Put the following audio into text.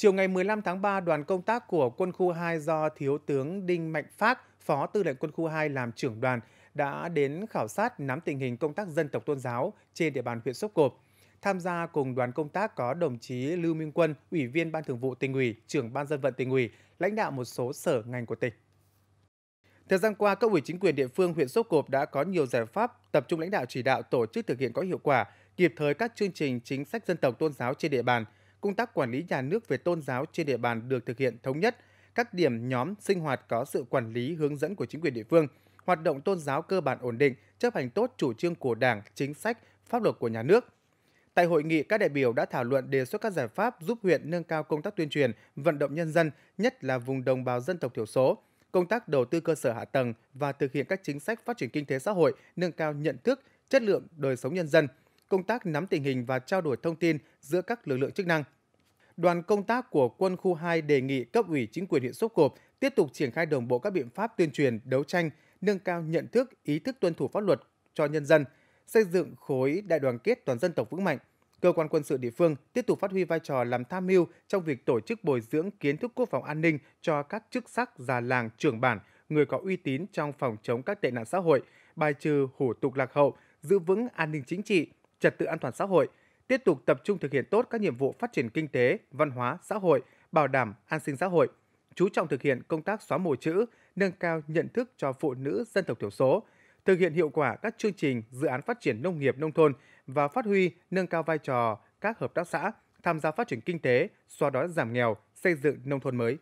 Chiều ngày 15 tháng 3, đoàn công tác của quân khu 2 do Thiếu tướng Đinh Mạnh Phát, Phó Tư lệnh quân khu 2 làm trưởng đoàn, đã đến khảo sát nắm tình hình công tác dân tộc tôn giáo trên địa bàn huyện Sốp Cộp. Tham gia cùng đoàn công tác có đồng chí Lưu Minh Quân, Ủy viên Ban Thường vụ tỉnh ủy, trưởng Ban dân vận tỉnh ủy, lãnh đạo một số sở ngành của tỉnh. Thời gian qua, các ủy chính quyền địa phương huyện Sốp Cộp đã có nhiều giải pháp tập trung lãnh đạo chỉ đạo tổ chức thực hiện có hiệu quả, kịp thời các chương trình chính sách dân tộc tôn giáo trên địa bàn – công tác quản lý nhà nước về tôn giáo trên địa bàn được thực hiện thống nhất, các điểm nhóm sinh hoạt có sự quản lý hướng dẫn của chính quyền địa phương, hoạt động tôn giáo cơ bản ổn định, chấp hành tốt chủ trương của Đảng, chính sách, pháp luật của nhà nước. Tại hội nghị, các đại biểu đã thảo luận đề xuất các giải pháp giúp huyện nâng cao công tác tuyên truyền, vận động nhân dân, nhất là vùng đồng bào dân tộc thiểu số, công tác đầu tư cơ sở hạ tầng và thực hiện các chính sách phát triển kinh tế xã hội, nâng cao nhận thức, chất lượng đời sống nhân dân, công tác nắm tình hình và trao đổi thông tin giữa các lực lượng chức năng. Đoàn công tác của quân khu 2 đề nghị cấp ủy chính quyền huyện Sốp Cộp tiếp tục triển khai đồng bộ các biện pháp tuyên truyền, đấu tranh, nâng cao nhận thức, ý thức tuân thủ pháp luật cho nhân dân, xây dựng khối đại đoàn kết toàn dân tộc vững mạnh. Cơ quan quân sự địa phương tiếp tục phát huy vai trò làm tham mưu trong việc tổ chức bồi dưỡng kiến thức quốc phòng an ninh cho các chức sắc, già làng, trưởng bản, người có uy tín trong phòng chống các tệ nạn xã hội, bài trừ hủ tục lạc hậu, giữ vững an ninh chính trị, trật tự an toàn xã hội, tiếp tục tập trung thực hiện tốt các nhiệm vụ phát triển kinh tế, văn hóa, xã hội, bảo đảm an sinh xã hội, chú trọng thực hiện công tác xóa mù chữ, nâng cao nhận thức cho phụ nữ dân tộc thiểu số, thực hiện hiệu quả các chương trình, dự án phát triển nông nghiệp nông thôn và phát huy nâng cao vai trò các hợp tác xã tham gia phát triển kinh tế, xóa đói giảm nghèo, xây dựng nông thôn mới.